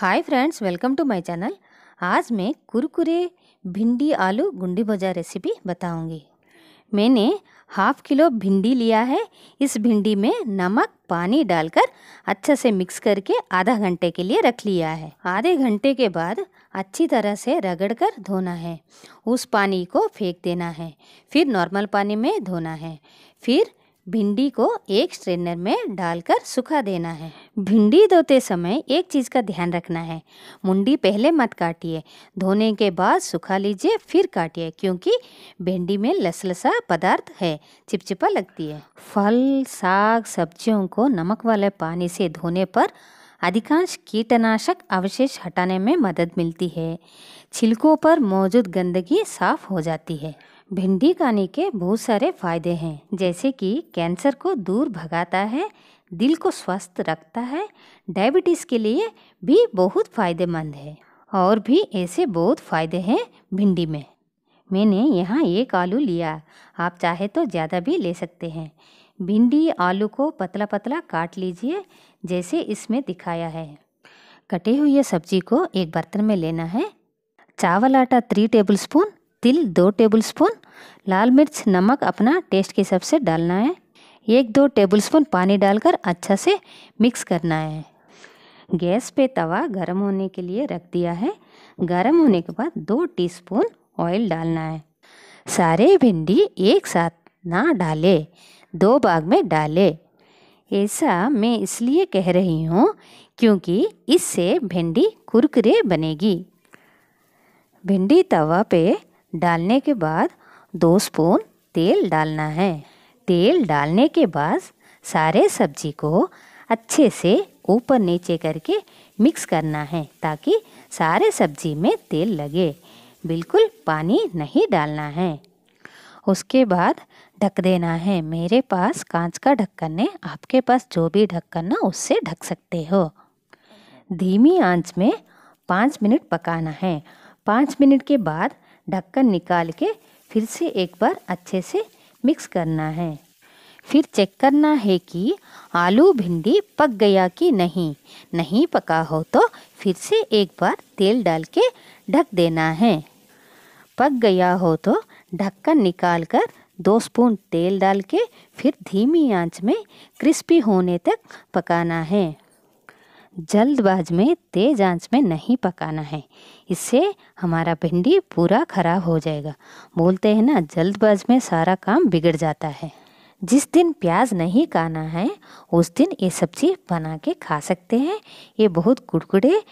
hi friends welcome to my channel आज मैं कुरकुरे भिंडी आलू गुंडी भजा रेसिपी बताऊंगी मैंने हाफ किलो भिंडी लिया है इस भिंडी में नमक पानी डालकर अच्छे से मिक्स करके आधा घंटे के लिए रख लिया है आधे घंटे के बाद अच्छी तरह से रगड़कर धोना है उस पानी को फेंक देना है फिर नॉर्मल पानी में धोना है फिर भिंडी को एक स्ट्रेनर में डालकर सुखा देना है भिंडी धोते समय एक चीज़ का ध्यान रखना है मुंडी पहले मत काटिए धोने के बाद सुखा लीजिए फिर काटिए क्योंकि भिंडी में लसलसा पदार्थ है चिपचिपा लगती है फल साग सब्जियों को नमक वाले पानी से धोने पर अधिकांश कीटनाशक अवशेष हटाने में मदद मिलती है छिलकों पर मौजूद गंदगी साफ हो जाती है भिंडी खाने के बहुत सारे फायदे हैं जैसे कि कैंसर को दूर भगाता है दिल को स्वस्थ रखता है डायबिटीज़ के लिए भी बहुत फ़ायदेमंद है और भी ऐसे बहुत फ़ायदे हैं भिंडी में मैंने यहाँ एक आलू लिया आप चाहे तो ज़्यादा भी ले सकते हैं भिंडी आलू को पतला पतला काट लीजिए जैसे इसमें दिखाया है कटे हुए सब्जी को एक बर्तन में लेना है चावल आटा थ्री टेबल स्पून तिल दो टेबलस्पून लाल मिर्च नमक अपना टेस्ट के हिसाब से डालना है एक दो टेबलस्पून पानी डालकर अच्छा से मिक्स करना है गैस पे तवा गर्म होने के लिए रख दिया है गर्म होने के बाद दो टीस्पून ऑयल डालना है सारे भिंडी एक साथ ना डाले दो भाग में डाले ऐसा मैं इसलिए कह रही हूँ क्योंकि इससे भिंडी कुरकुरे बनेगी भिंडी तवा पे डालने के बाद दो स्पून तेल डालना है तेल डालने के बाद सारे सब्जी को अच्छे से ऊपर नीचे करके मिक्स करना है ताकि सारे सब्जी में तेल लगे बिल्कुल पानी नहीं डालना है उसके बाद ढक देना है मेरे पास कांच का ढक्कन है आपके पास जो भी ढक्कन ना उससे ढक सकते हो धीमी आंच में पाँच मिनट पकाना है पाँच मिनट के बाद ढक्कन निकाल के फिर से एक बार अच्छे से मिक्स करना है फिर चेक करना है कि आलू भिंडी पक गया कि नहीं नहीं पका हो तो फिर से एक बार तेल डाल के ढक देना है पक गया हो तो ढक्कन निकाल कर दो स्पून तेल डाल के फिर धीमी आंच में क्रिस्पी होने तक पकाना है जल्दबाज में तेज आंच में नहीं पकाना है इससे हमारा भिंडी पूरा खराब हो जाएगा बोलते हैं ना जल्दबाज में सारा काम बिगड़ जाता है जिस दिन प्याज नहीं खाना है उस दिन ये सब्जी बना के खा सकते हैं ये बहुत कुड़कुड़े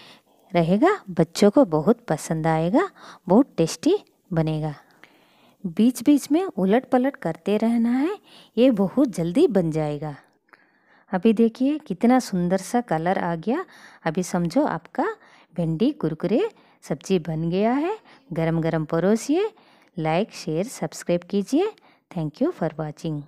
रहेगा बच्चों को बहुत पसंद आएगा बहुत टेस्टी बनेगा बीच बीच में उलट पलट करते रहना है ये बहुत जल्दी बन जाएगा अभी देखिए कितना सुंदर सा कलर आ गया अभी समझो आपका भिंडी कुरकुरे सब्जी बन गया है गरम गरम परोसिए लाइक शेयर सब्सक्राइब कीजिए थैंक यू फॉर वॉचिंग